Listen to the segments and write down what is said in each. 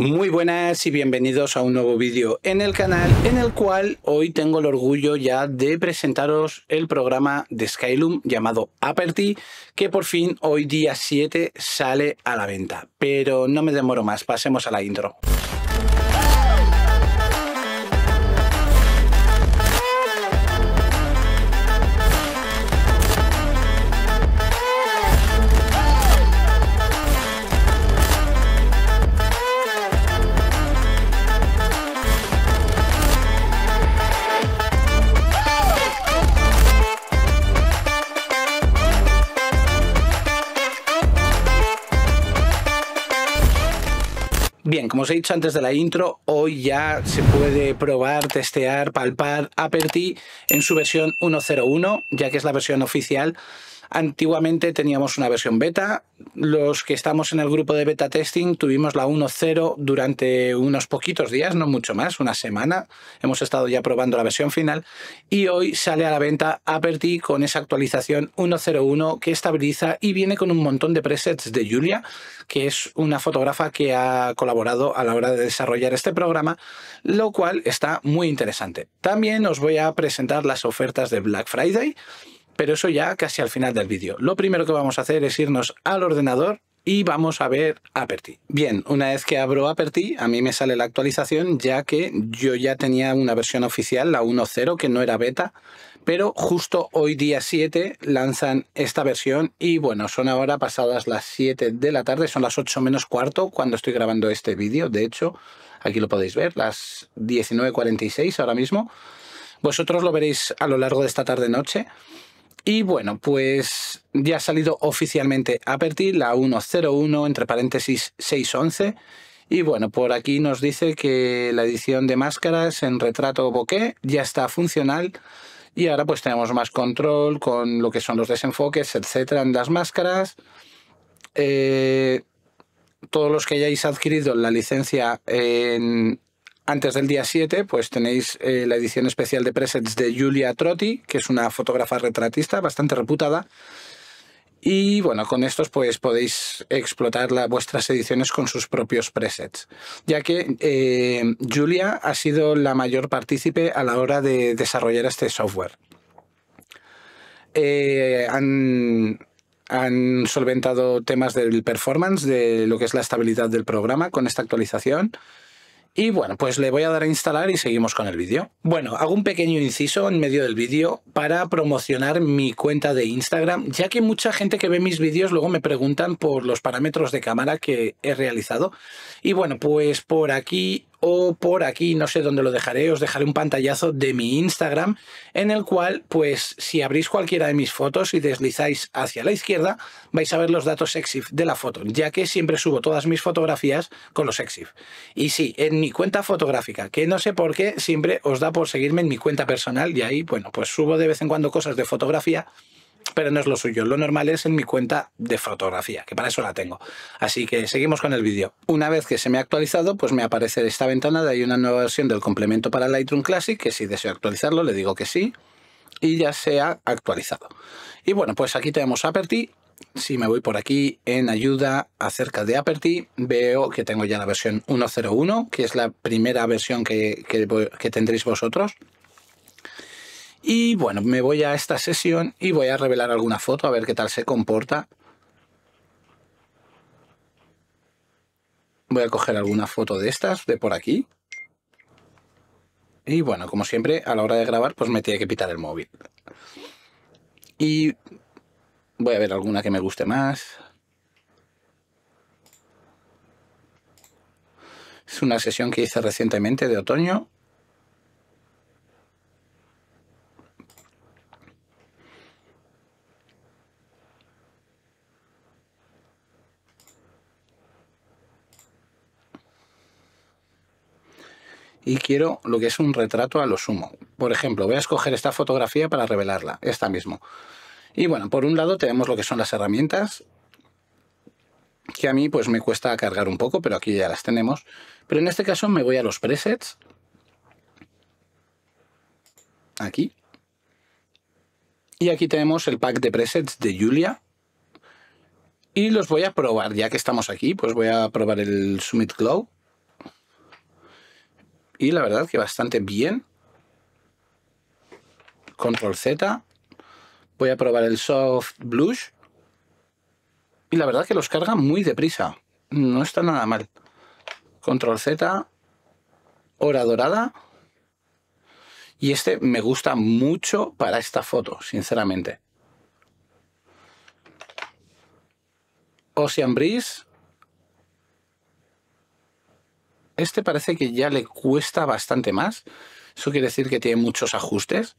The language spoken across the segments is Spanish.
Muy buenas y bienvenidos a un nuevo vídeo en el canal en el cual hoy tengo el orgullo ya de presentaros el programa de Skylum llamado Aperty que por fin hoy día 7 sale a la venta. Pero no me demoro más, pasemos a la intro. Como os he dicho antes de la intro, hoy ya se puede probar, testear, palpar Aperty en su versión 1.01, ya que es la versión oficial Antiguamente teníamos una versión beta. Los que estamos en el grupo de beta testing tuvimos la 1.0 durante unos poquitos días, no mucho más, una semana. Hemos estado ya probando la versión final y hoy sale a la venta Aperty con esa actualización 1.01 que estabiliza y viene con un montón de presets de Julia, que es una fotógrafa que ha colaborado a la hora de desarrollar este programa, lo cual está muy interesante. También os voy a presentar las ofertas de Black Friday pero eso ya casi al final del vídeo. Lo primero que vamos a hacer es irnos al ordenador y vamos a ver Aperty. Bien, una vez que abro Aperty, a mí me sale la actualización, ya que yo ya tenía una versión oficial, la 1.0, que no era beta, pero justo hoy día 7 lanzan esta versión y bueno, son ahora pasadas las 7 de la tarde, son las 8 menos cuarto cuando estoy grabando este vídeo, de hecho, aquí lo podéis ver, las 19.46 ahora mismo. Vosotros lo veréis a lo largo de esta tarde-noche. Y bueno, pues ya ha salido oficialmente Aperty, la 101, entre paréntesis 611. Y bueno, por aquí nos dice que la edición de máscaras en retrato bokeh ya está funcional. Y ahora pues tenemos más control con lo que son los desenfoques, etcétera, en las máscaras. Eh, todos los que hayáis adquirido la licencia en antes del día 7, pues tenéis eh, la edición especial de presets de Julia Trotti, que es una fotógrafa retratista bastante reputada. Y bueno, con estos pues podéis explotar vuestras ediciones con sus propios presets, ya que Julia eh, ha sido la mayor partícipe a la hora de desarrollar este software. Eh, han, han solventado temas del performance, de lo que es la estabilidad del programa con esta actualización. Y bueno, pues le voy a dar a instalar y seguimos con el vídeo. Bueno, hago un pequeño inciso en medio del vídeo para promocionar mi cuenta de Instagram, ya que mucha gente que ve mis vídeos luego me preguntan por los parámetros de cámara que he realizado. Y bueno, pues por aquí o por aquí, no sé dónde lo dejaré, os dejaré un pantallazo de mi Instagram en el cual, pues si abrís cualquiera de mis fotos y deslizáis hacia la izquierda, vais a ver los datos EXIF de la foto, ya que siempre subo todas mis fotografías con los EXIF. Y sí, en mi cuenta fotográfica, que no sé por qué siempre os da por seguirme en mi cuenta personal y ahí, bueno, pues subo de vez en cuando cosas de fotografía pero no es lo suyo. Lo normal es en mi cuenta de fotografía, que para eso la tengo. Así que seguimos con el vídeo. Una vez que se me ha actualizado, pues me aparece esta ventana de hay una nueva versión del complemento para Lightroom Classic, que si deseo actualizarlo le digo que sí, y ya se ha actualizado. Y bueno, pues aquí tenemos Aperty. Si me voy por aquí en ayuda acerca de Aperty, veo que tengo ya la versión 1.01, que es la primera versión que tendréis vosotros. Y bueno, me voy a esta sesión y voy a revelar alguna foto a ver qué tal se comporta. Voy a coger alguna foto de estas, de por aquí. Y bueno, como siempre, a la hora de grabar, pues me tiene que pitar el móvil. Y voy a ver alguna que me guste más. Es una sesión que hice recientemente de otoño y quiero lo que es un retrato a lo sumo. Por ejemplo, voy a escoger esta fotografía para revelarla, esta mismo. Y bueno, por un lado tenemos lo que son las herramientas, que a mí pues me cuesta cargar un poco, pero aquí ya las tenemos. Pero en este caso me voy a los presets. Aquí. Y aquí tenemos el pack de presets de Julia. Y los voy a probar, ya que estamos aquí, pues voy a probar el Summit Glow y la verdad que bastante bien. Control Z. Voy a probar el Soft Blush. Y la verdad que los carga muy deprisa. No está nada mal. Control Z. Hora dorada. Y este me gusta mucho para esta foto, sinceramente. Ocean Breeze. Este parece que ya le cuesta bastante más. Eso quiere decir que tiene muchos ajustes.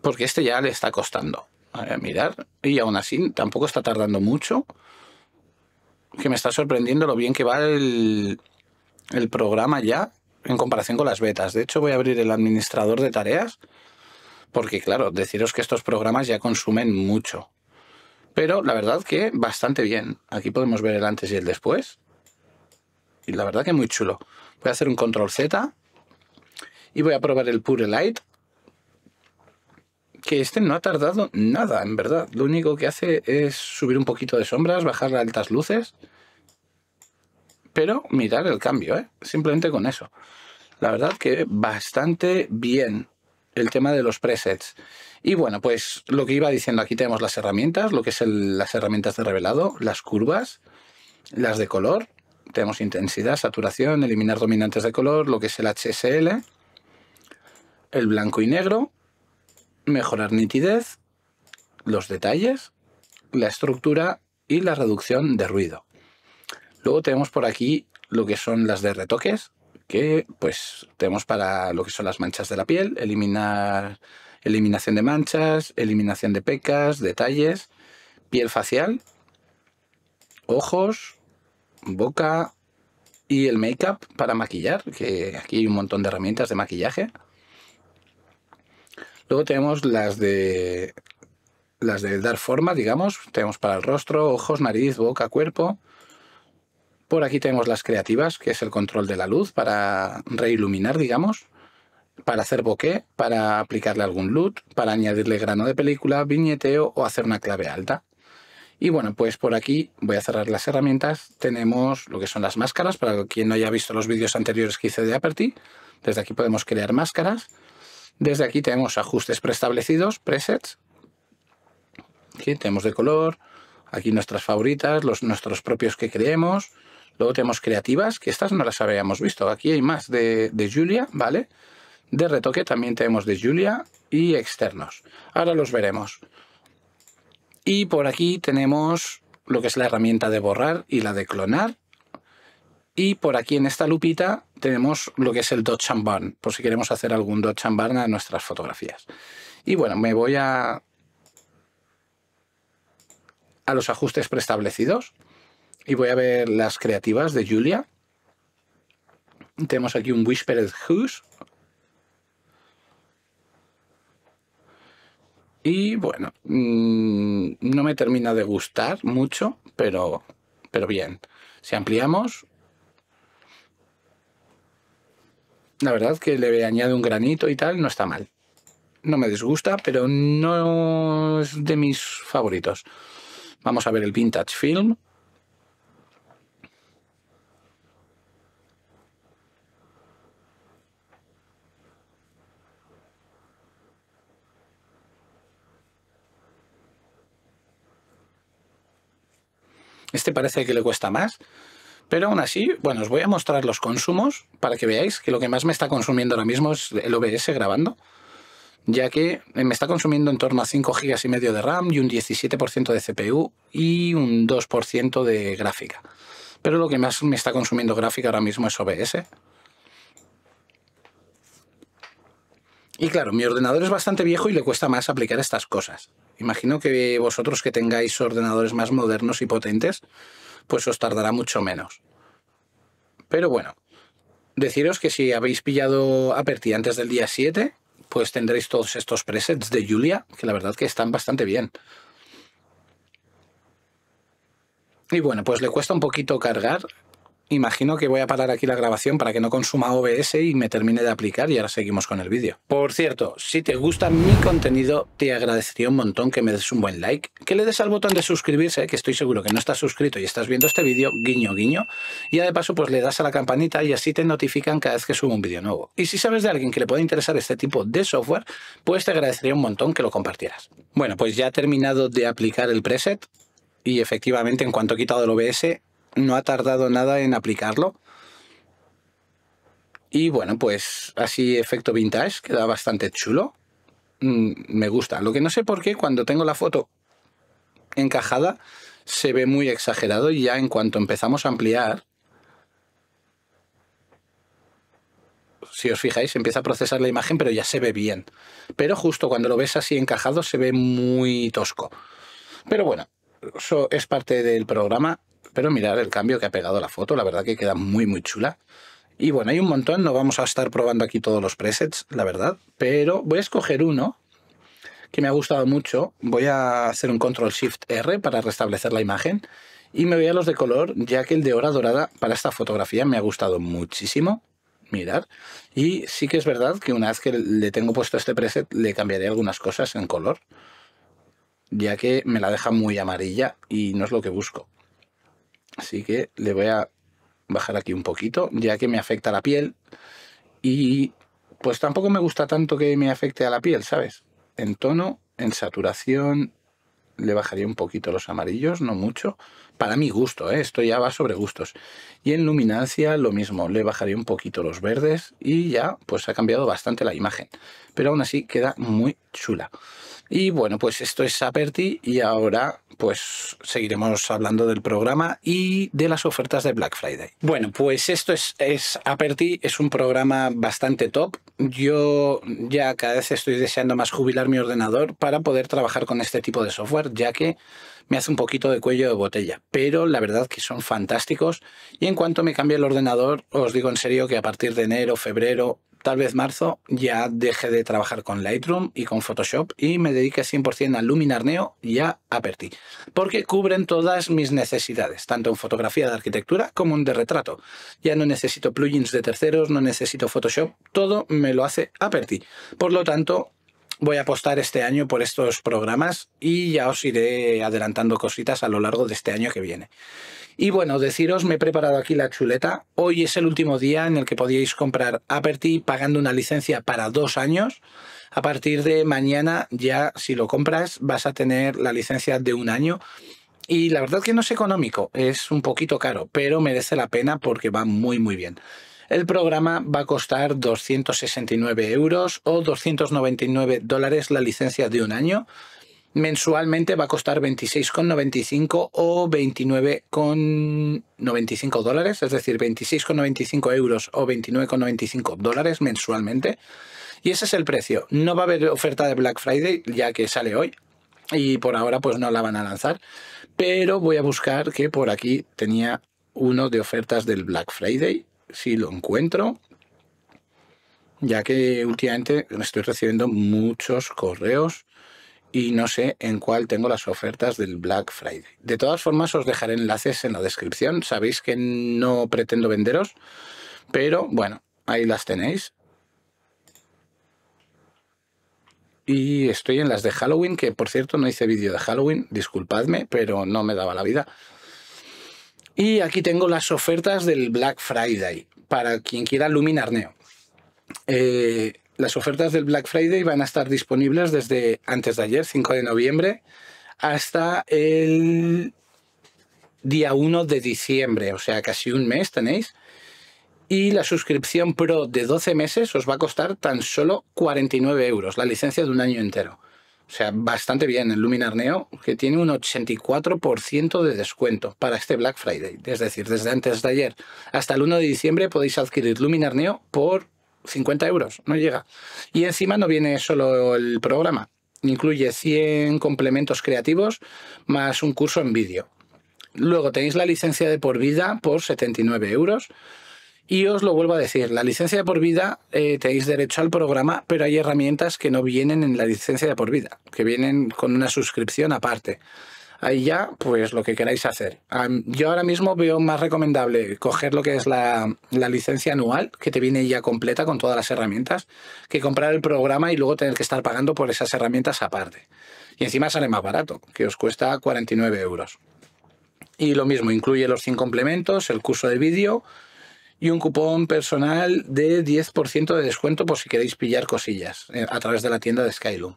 Porque este ya le está costando. A mirar. Y aún así, tampoco está tardando mucho. Que me está sorprendiendo lo bien que va el, el programa ya en comparación con las betas. De hecho, voy a abrir el administrador de tareas porque claro, deciros que estos programas ya consumen mucho. Pero la verdad que bastante bien. Aquí podemos ver el antes y el después. Y la verdad que muy chulo. Voy a hacer un control Z y voy a probar el Pure Light. Que este no ha tardado nada, en verdad. Lo único que hace es subir un poquito de sombras, bajar las altas luces. Pero mirar el cambio, ¿eh? Simplemente con eso. La verdad que bastante bien el tema de los presets. Y bueno, pues lo que iba diciendo, aquí tenemos las herramientas, lo que es las herramientas de revelado, las curvas, las de color, tenemos intensidad, saturación, eliminar dominantes de color, lo que es el HSL, el blanco y negro, mejorar nitidez, los detalles, la estructura y la reducción de ruido. Luego tenemos por aquí lo que son las de retoques, que pues tenemos para lo que son las manchas de la piel, eliminar eliminación de manchas, eliminación de pecas, detalles, piel facial, ojos, boca y el make-up para maquillar, que aquí hay un montón de herramientas de maquillaje. Luego tenemos las de las de dar forma, digamos, tenemos para el rostro, ojos, nariz, boca, cuerpo por aquí tenemos las creativas, que es el control de la luz para reiluminar, digamos, para hacer bokeh, para aplicarle algún loot, para añadirle grano de película, viñeteo o hacer una clave alta. Y bueno, pues por aquí voy a cerrar las herramientas. Tenemos lo que son las máscaras, para quien no haya visto los vídeos anteriores que hice de Aperty. Desde aquí podemos crear máscaras. Desde aquí tenemos ajustes preestablecidos, presets. Aquí tenemos de color, aquí nuestras favoritas, los, nuestros propios que creemos. Luego tenemos creativas, que estas no las habíamos visto. Aquí hay más de, Julia, ¿vale? De retoque también tenemos de Julia y externos. Ahora los veremos. Y por aquí tenemos lo que es la herramienta de borrar y la de clonar. Y por aquí en esta lupita tenemos lo que es el Dodge and burn, por si queremos hacer algún Dodge and burn a nuestras fotografías. Y bueno, me voy a, a los ajustes preestablecidos y voy a ver las creativas de Julia. Tenemos aquí un Whispered Who's. Y bueno, mm, no me termina de gustar mucho, pero, pero bien. Si ampliamos, la verdad que le añade un granito y tal, no está mal. No me disgusta, pero no es de mis favoritos. Vamos a ver el Vintage Film. Este parece que le cuesta más. Pero aún así, bueno, os voy a mostrar los consumos para que veáis que lo que más me está consumiendo ahora mismo es el OBS grabando, ya que eh, me está consumiendo en torno a 5 GB y medio de RAM y un 17% de CPU y un 2% de gráfica. Pero lo que más me está consumiendo gráfica ahora mismo es OBS. Y claro, mi ordenador es bastante viejo y le cuesta más aplicar estas cosas. Imagino que vosotros que tengáis ordenadores más modernos y potentes, pues os tardará mucho menos. Pero bueno, deciros que si habéis pillado Aperti antes del día 7, pues tendréis todos estos presets de Julia, que la verdad que están bastante bien. Y bueno, pues le cuesta un poquito cargar Imagino que voy a parar aquí la grabación para que no consuma OBS y me termine de aplicar y ahora seguimos con el vídeo. Por cierto, si te gusta mi contenido, te agradecería un montón que me des un buen like, que le des al botón de suscribirse, que estoy seguro que no estás suscrito y estás viendo este vídeo, guiño guiño, y ya de paso pues le das a la campanita y así te notifican cada vez que subo un vídeo nuevo. Y si sabes de alguien que le puede interesar este tipo de software, pues te agradecería un montón que lo compartieras. Bueno, pues ya he terminado de aplicar el preset y efectivamente en cuanto he quitado el OBS no ha tardado nada en aplicarlo. Y bueno, pues así efecto vintage, queda bastante chulo. Mm, me gusta. Lo que no sé por qué cuando tengo la foto encajada se ve muy exagerado y ya en cuanto empezamos a ampliar, si os fijáis, empieza a procesar la imagen, pero ya se ve bien. Pero justo cuando lo ves así encajado se ve muy tosco. Pero bueno, eso es parte del programa. Pero mirar el cambio que ha pegado la foto, la verdad que queda muy, muy chula. Y bueno, hay un montón, no vamos a estar probando aquí todos los presets, la verdad, pero voy a escoger uno que me ha gustado mucho. Voy a hacer un control shift R para restablecer la imagen y me voy a los de color, ya que el de hora dorada para esta fotografía me ha gustado muchísimo. Mirar. Y sí que es verdad que una vez que le tengo puesto este preset, le cambiaré algunas cosas en color, ya que me la deja muy amarilla y no es lo que busco. Así que le voy a bajar aquí un poquito, ya que me afecta la piel. Y pues tampoco me gusta tanto que me afecte a la piel, ¿sabes? En tono, en saturación, le bajaría un poquito los amarillos, no mucho. Para mi gusto, ¿eh? esto ya va sobre gustos. Y en luminancia lo mismo, le bajaría un poquito los verdes y ya pues ha cambiado bastante la imagen. Pero aún así queda muy chula. Y bueno, pues esto es Aperti y ahora pues seguiremos hablando del programa y de las ofertas de Black Friday. Bueno, pues esto es, es Aperti, es un programa bastante top. Yo ya cada vez estoy deseando más jubilar mi ordenador para poder trabajar con este tipo de software, ya que me hace un poquito de cuello de botella, pero la verdad que son fantásticos y en cuanto me cambie el ordenador, os digo en serio que a partir de enero, febrero tal vez marzo ya deje de trabajar con Lightroom y con Photoshop y me dedique 100% a Luminar Neo y a Aperty. porque cubren todas mis necesidades, tanto en fotografía de arquitectura como en de retrato. Ya no necesito plugins de terceros, no necesito Photoshop, todo me lo hace Aperty. Por lo tanto, voy a apostar este año por estos programas y ya os iré adelantando cositas a lo largo de este año que viene. Y bueno, deciros, me he preparado aquí la chuleta. Hoy es el último día en el que podíais comprar Aperty pagando una licencia para dos años. A partir de mañana ya, si lo compras, vas a tener la licencia de un año. Y la verdad que no es económico, es un poquito caro, pero merece la pena porque va muy muy bien. El programa va a costar 269 euros o 299 dólares la licencia de un año mensualmente va a costar 26,95 o 29,95 dólares, es decir, 26,95 euros o 29,95 dólares mensualmente. Y ese es el precio. No va a haber oferta de Black Friday ya que sale hoy y por ahora pues no la van a lanzar. Pero voy a buscar que por aquí tenía uno de ofertas del Black Friday, si lo encuentro. Ya que últimamente estoy recibiendo muchos correos y no sé en cuál tengo las ofertas del Black Friday. De todas formas, os dejaré enlaces en la descripción. Sabéis que no pretendo venderos, pero bueno, ahí las tenéis. Y estoy en las de Halloween, que por cierto no hice vídeo de Halloween, disculpadme, pero no me daba la vida. Y aquí tengo las ofertas del Black Friday, para quien quiera Luminarneo. Eh, las ofertas del Black Friday van a estar disponibles desde antes de ayer, 5 de noviembre, hasta el día 1 de diciembre, o sea, casi un mes tenéis. Y la suscripción Pro de 12 meses os va a costar tan solo 49 euros, la licencia de un año entero. O sea, bastante bien el Luminar Neo, que tiene un 84% de descuento para este Black Friday. Es decir, desde antes de ayer hasta el 1 de diciembre podéis adquirir Luminar Neo por 50 euros, no llega. Y encima no viene solo el programa, incluye 100 complementos creativos más un curso en vídeo. Luego tenéis la licencia de por vida por 79 euros. Y os lo vuelvo a decir, la licencia de por vida eh, tenéis derecho al programa, pero hay herramientas que no vienen en la licencia de por vida, que vienen con una suscripción aparte ahí ya, pues lo que queráis hacer. yo ahora mismo veo más recomendable coger lo que es la, la, licencia anual, que te viene ya completa con todas las herramientas, que comprar el programa y luego tener que estar pagando por esas herramientas aparte. Y encima sale más barato, que os cuesta 49 euros. Y lo mismo, incluye los 100 complementos, el curso de vídeo y un cupón personal de 10% de descuento por si queréis pillar cosillas eh, a través de la tienda de Skyloom.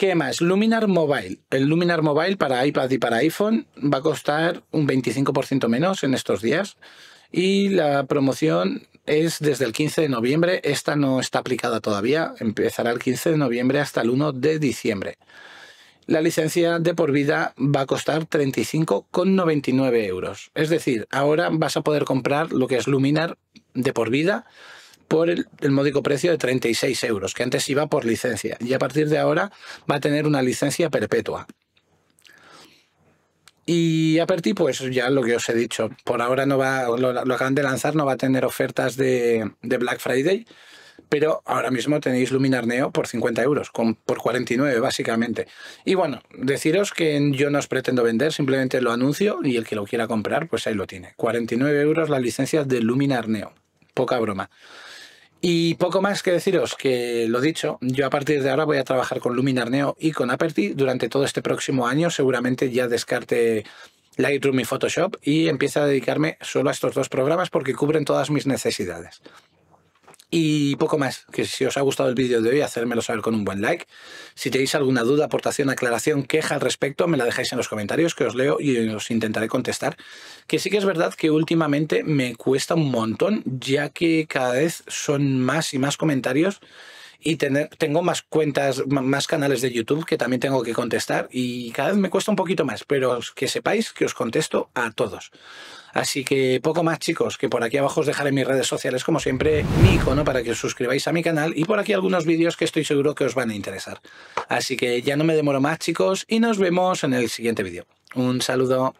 ¿Qué más? Luminar Mobile. El Luminar Mobile para iPad y para iPhone va a costar un 25% menos en estos días. Y la promoción es desde el 15 de noviembre. Esta no está aplicada todavía. Empezará el 15 de noviembre hasta el 1 de diciembre. La licencia de por vida va a costar 35,99 euros. Es decir, ahora vas a poder comprar lo que es Luminar de por vida por el, módico precio de 36 euros, que antes iba por licencia, y a partir de ahora va a tener una licencia perpetua. Y a partir pues ya lo que os he dicho, por ahora no va, lo, acaban de lanzar, no va a tener ofertas de, Black Friday, pero ahora mismo tenéis Luminar Neo por 50 euros, con, por 49 básicamente. Y bueno, deciros que yo no os pretendo vender, simplemente lo anuncio y el que lo quiera comprar, pues ahí lo tiene. 49 euros la licencia de Luminar Neo, poca broma. Y poco más que deciros que lo dicho, yo a partir de ahora voy a trabajar con Luminar Neo y con Aperty durante todo este próximo año. Seguramente ya descarte Lightroom y Photoshop y empiezo a dedicarme solo a estos dos programas porque cubren todas mis necesidades. Y poco más, que si os ha gustado el vídeo de hoy, hacérmelo saber con un buen like. Si tenéis alguna duda, aportación, aclaración, queja al respecto, me la dejáis en los comentarios, que os leo y os intentaré contestar. Que sí que es verdad que últimamente me cuesta un montón, ya que cada vez son más y más comentarios y tengo más cuentas, más canales de YouTube que también tengo que contestar y cada vez me cuesta un poquito más, pero que sepáis que os contesto a todos. Así que poco más chicos, que por aquí abajo os dejaré mis redes sociales como siempre, mi icono para que os suscribáis a mi canal y por aquí algunos vídeos que estoy seguro que os van a interesar. Así que ya no me demoro más chicos y nos vemos en el siguiente vídeo. Un saludo.